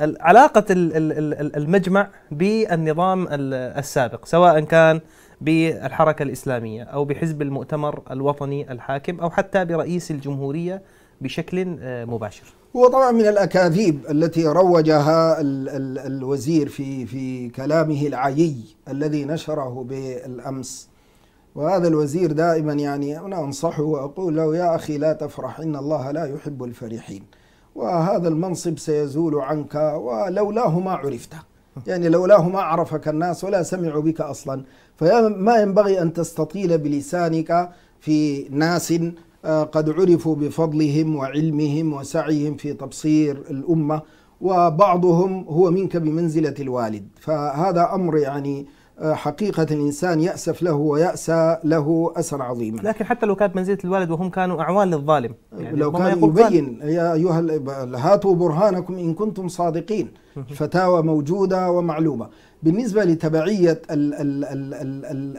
علاقة المجمع بالنظام السابق سواء كان بالحركة الإسلامية أو بحزب المؤتمر الوطني الحاكم أو حتى برئيس الجمهورية بشكل آه، مباشر هو طبعا من الأكاذيب التي روجها الوزير في, في كلامه العيي الذي نشره بالأمس وهذا الوزير دائما يعني أنا أنصحه وأقول له يا أخي لا تفرح إن الله لا يحب الفرحين وهذا المنصب سيزول عنك ولولاه ما عرفت يعني لولاه ما عرفك الناس ولا سمعوا بك أصلا فما ينبغي أن تستطيل بلسانك في ناس آه، قد عرفوا بفضلهم وعلمهم وسعيهم في تبصير الأمة وبعضهم هو منك بمنزلة الوالد فهذا أمر يعني حقيقة الإنسان يأسف له ويأسى له اسر عظيما لكن حتى لو كانت منزلة الوالد وهم كانوا أعوان للظالم يعني لو كان يبين يا أيها هاتوا برهانكم إن كنتم صادقين فتاوى موجودة ومعلومة بالنسبة لتبعية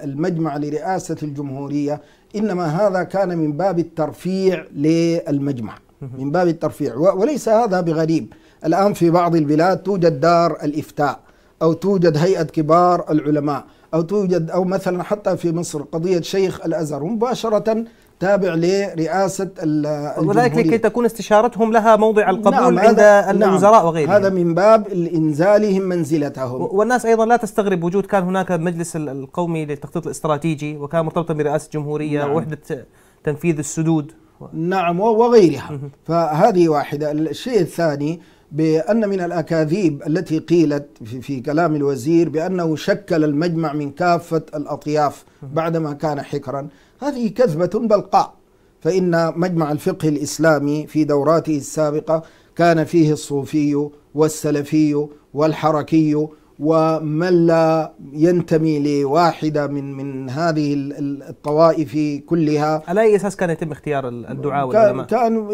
المجمع لرئاسة الجمهورية إنما هذا كان من باب الترفيع للمجمع من باب الترفيع وليس هذا بغريب الآن في بعض البلاد توجد دار الإفتاء أو توجد هيئة كبار العلماء أو توجد أو مثلا حتى في مصر قضية شيخ الأزهر مباشرة تابع لرئاسة وذلك لكي تكون استشارتهم لها موضع القبول نعم عند نعم، الوزراء نعم وغيرهم هذا من باب إنزالهم منزلتهم والناس أيضا لا تستغرب وجود كان هناك المجلس القومي للتخطيط الاستراتيجي وكان مرتبطا برئاسة الجمهورية نعم ووحدة تنفيذ السدود نعم وغيرها فهذه واحدة الشيء الثاني بأن من الأكاذيب التي قيلت في, كلام الوزير بأنه شكل المجمع من كافة الأطياف بعدما كان حكرا هذه كذبة بلقاء فإن مجمع الفقه الإسلامي في دوراته السابقة كان فيه الصوفي والسلفي والحركي ومن لا ينتمي لواحدة من من هذه الطوائف كلها على أي أساس كان يتم اختيار الدعاة والعلماء؟ كان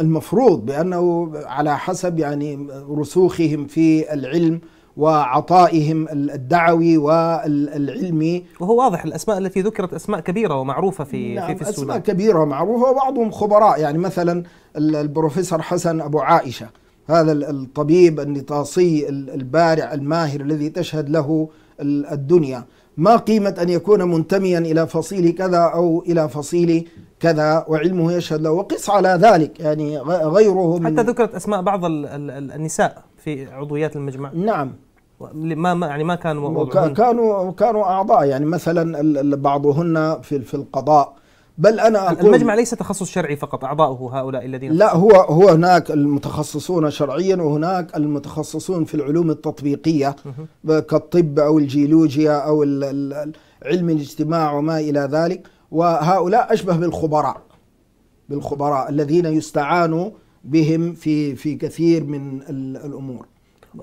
المفروض بأنه على حسب يعني رسوخهم في العلم وعطائهم الدعوي والعلمي وهو واضح الاسماء التي ذكرت اسماء كبيره ومعروفه في نعم في, في السودان اسماء كبيره ومعروفه وبعضهم خبراء يعني مثلا البروفيسور حسن ابو عائشه هذا الطبيب النطاسي البارع الماهر الذي تشهد له الدنيا ما قيمة أن يكون منتميا إلى فصيل كذا أو إلى فصيل كذا وعلمه يشهد له وقس على ذلك يعني غيره من حتى ذكرت أسماء بعض النساء في عضويات المجمع نعم ما يعني ما كانوا كانوا كانوا أعضاء يعني مثلا بعضهن في في القضاء بل انا أقول المجمع ليس تخصص شرعي فقط اعضاؤه هؤلاء الذين لا هو هو هناك المتخصصون شرعيا وهناك المتخصصون في العلوم التطبيقيه كالطب او الجيولوجيا او علم الاجتماع وما الى ذلك وهؤلاء اشبه بالخبراء بالخبراء الذين يستعانوا بهم في في كثير من الامور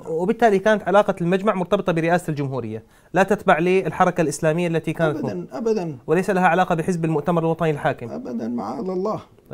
وبالتالي كانت علاقة المجمع مرتبطة برئاسة الجمهورية لا تتبع للحركة الإسلامية التي كانت أبدا أبدا وليس لها علاقة بحزب المؤتمر الوطني الحاكم أبدا معاذ الله طيب